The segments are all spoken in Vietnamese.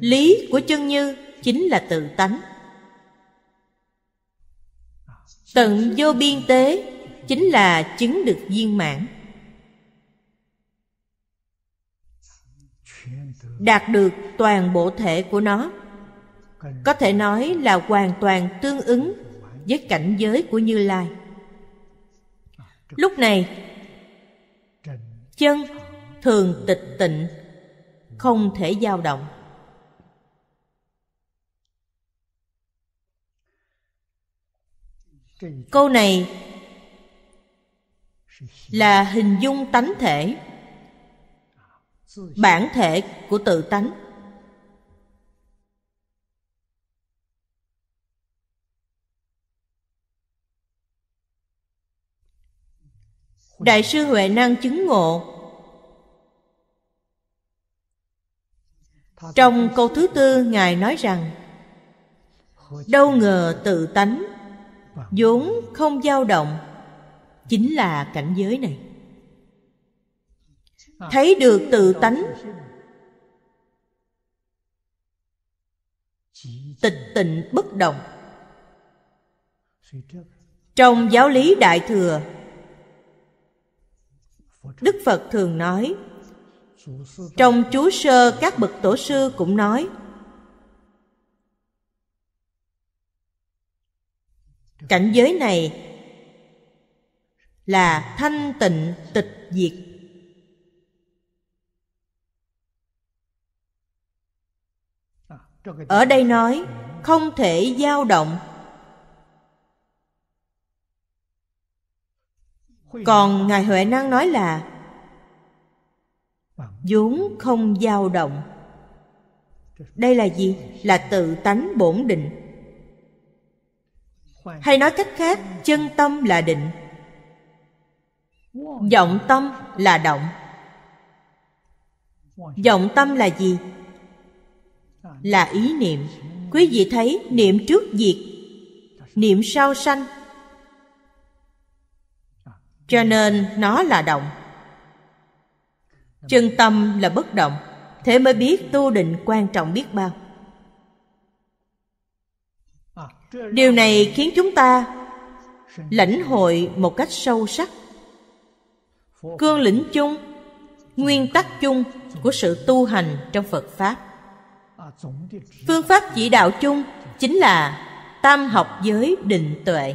lý của chân như chính là tự tánh tận vô biên tế chính là chứng được viên mãn đạt được toàn bộ thể của nó có thể nói là hoàn toàn tương ứng với cảnh giới của như lai lúc này chân thường tịch tịnh không thể dao động câu này là hình dung tánh thể bản thể của tự tánh đại sư huệ năng chứng ngộ trong câu thứ tư ngài nói rằng đâu ngờ tự tánh vốn không dao động chính là cảnh giới này thấy được tự tánh tịch tịnh bất động trong giáo lý đại thừa đức phật thường nói trong chú sơ các bậc tổ sư cũng nói cảnh giới này là thanh tịnh tịch diệt ở đây nói không thể dao động còn ngài huệ năng nói là vốn không dao động đây là gì là tự tánh bổn định hay nói cách khác chân tâm là định vọng tâm là động vọng tâm là gì là ý niệm quý vị thấy niệm trước diệt niệm sau sanh cho nên nó là động chân tâm là bất động thế mới biết tu định quan trọng biết bao điều này khiến chúng ta lãnh hội một cách sâu sắc cương lĩnh chung nguyên tắc chung của sự tu hành trong phật pháp phương pháp chỉ đạo chung chính là tam học giới định tuệ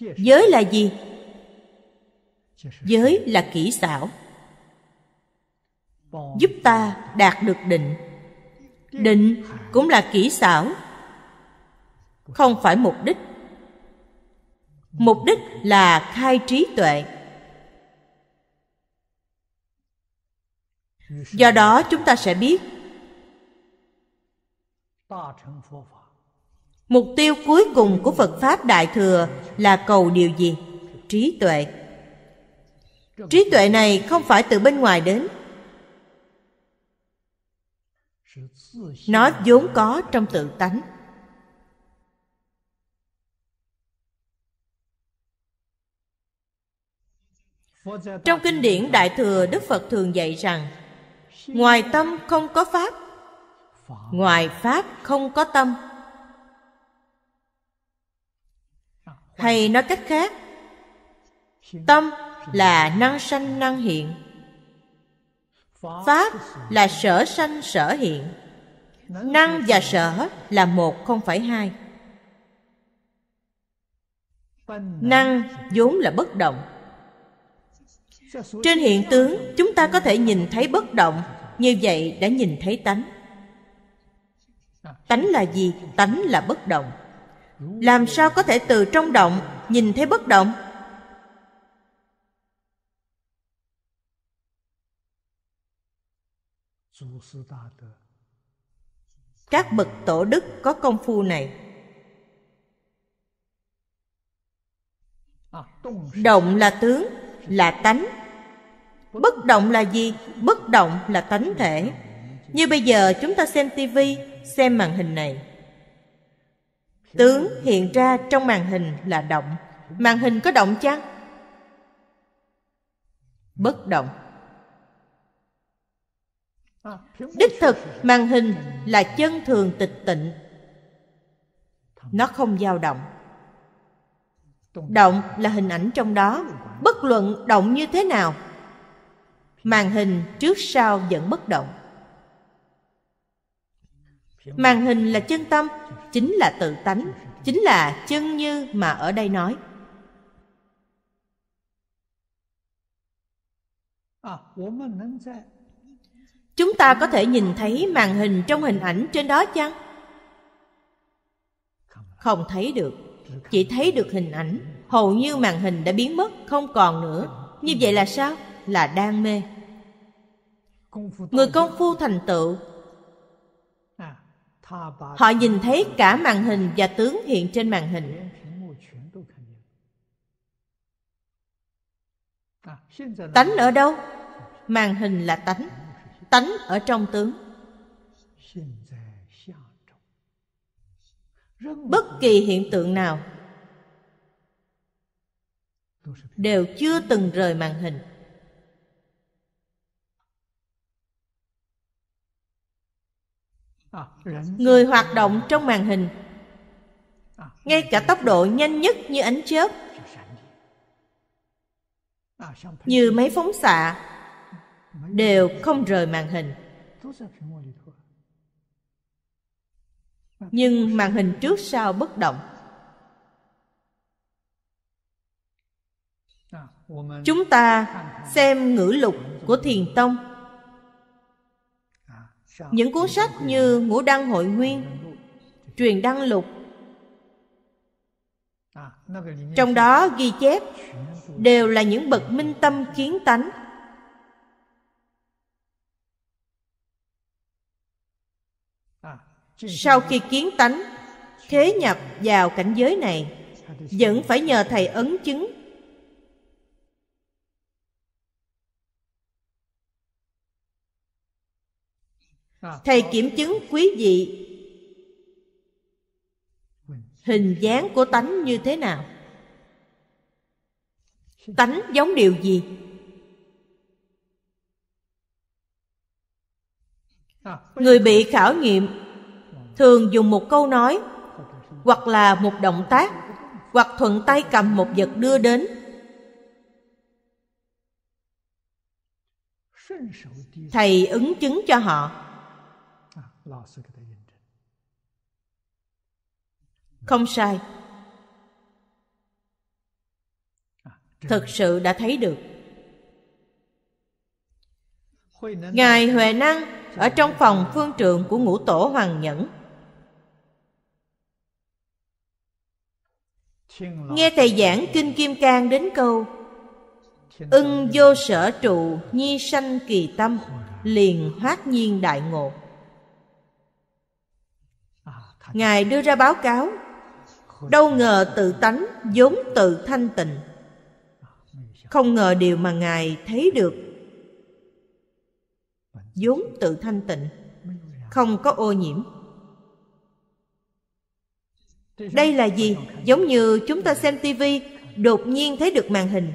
giới là gì giới là kỹ xảo giúp ta đạt được định định cũng là kỹ xảo không phải mục đích mục đích là khai trí tuệ do đó chúng ta sẽ biết mục tiêu cuối cùng của phật pháp đại thừa là cầu điều gì trí tuệ trí tuệ này không phải từ bên ngoài đến nó vốn có trong tự tánh trong kinh điển đại thừa đức phật thường dạy rằng ngoài tâm không có pháp ngoài pháp không có tâm hay nói cách khác tâm là năng sanh năng hiện pháp là sở sanh sở hiện năng và sở là một không phải hai năng vốn là bất động trên hiện tướng chúng ta có thể nhìn thấy bất động như vậy đã nhìn thấy tánh tánh là gì tánh là bất động làm sao có thể từ trong động nhìn thấy bất động các bậc tổ đức có công phu này à, động là tướng là tánh bất động là gì bất động là tánh thể như bây giờ chúng ta xem tivi xem màn hình này tướng hiện ra trong màn hình là động màn hình có động chăng bất động đích thực màn hình là chân thường tịch tịnh nó không dao động động là hình ảnh trong đó bất luận động như thế nào màn hình trước sau vẫn bất động màn hình là chân tâm chính là tự tánh chính là chân như mà ở đây nói chúng ta có thể nhìn thấy màn hình trong hình ảnh trên đó chăng không thấy được chỉ thấy được hình ảnh hầu như màn hình đã biến mất không còn nữa như vậy là sao là đang mê người công phu thành tựu họ nhìn thấy cả màn hình và tướng hiện trên màn hình tánh ở đâu màn hình là tánh tánh ở trong tướng bất kỳ hiện tượng nào đều chưa từng rời màn hình người hoạt động trong màn hình ngay cả tốc độ nhanh nhất như ánh chớp như máy phóng xạ đều không rời màn hình nhưng màn hình trước sau bất động chúng ta xem ngữ lục của thiền tông những cuốn sách như ngũ đăng hội nguyên truyền đăng lục trong đó ghi chép đều là những bậc minh tâm kiến tánh sau khi kiến tánh thế nhập vào cảnh giới này vẫn phải nhờ thầy ấn chứng thầy kiểm chứng quý vị hình dáng của tánh như thế nào tánh giống điều gì người bị khảo nghiệm thường dùng một câu nói hoặc là một động tác hoặc thuận tay cầm một vật đưa đến thầy ứng chứng cho họ không sai thực sự đã thấy được ngài huệ năng ở trong phòng phương trượng của ngũ tổ hoàng nhẫn nghe thầy giảng kinh kim cang đến câu ưng vô sở trụ nhi sanh kỳ tâm liền hoát nhiên đại ngộ ngài đưa ra báo cáo đâu ngờ tự tánh vốn tự thanh tịnh không ngờ điều mà ngài thấy được vốn tự thanh tịnh không có ô nhiễm đây là gì giống như chúng ta xem tivi đột nhiên thấy được màn hình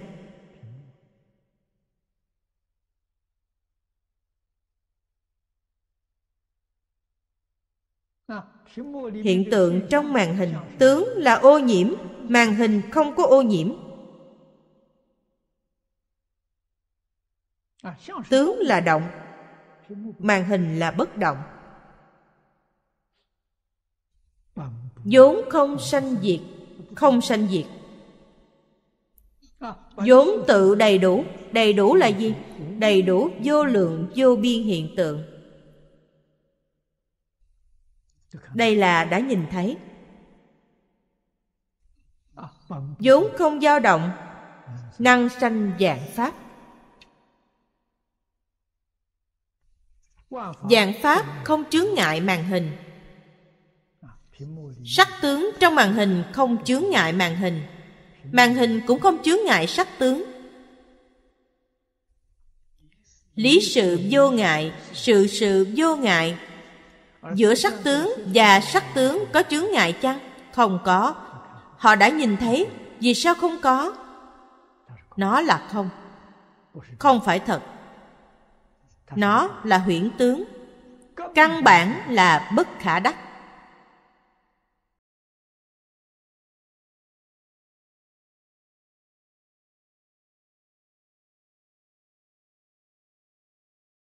hiện tượng trong màn hình tướng là ô nhiễm màn hình không có ô nhiễm tướng là động màn hình là bất động vốn không sanh diệt không sanh diệt vốn tự đầy đủ đầy đủ là gì đầy đủ vô lượng vô biên hiện tượng đây là đã nhìn thấy vốn không dao động năng sanh dạng pháp Dạng pháp không chướng ngại màn hình Sắc tướng trong màn hình không chướng ngại màn hình Màn hình cũng không chướng ngại sắc tướng Lý sự vô ngại, sự sự vô ngại Giữa sắc tướng và sắc tướng có chướng ngại chăng? Không có Họ đã nhìn thấy, vì sao không có? Nó là không Không phải thật nó là huyễn tướng căn bản là bất khả đắc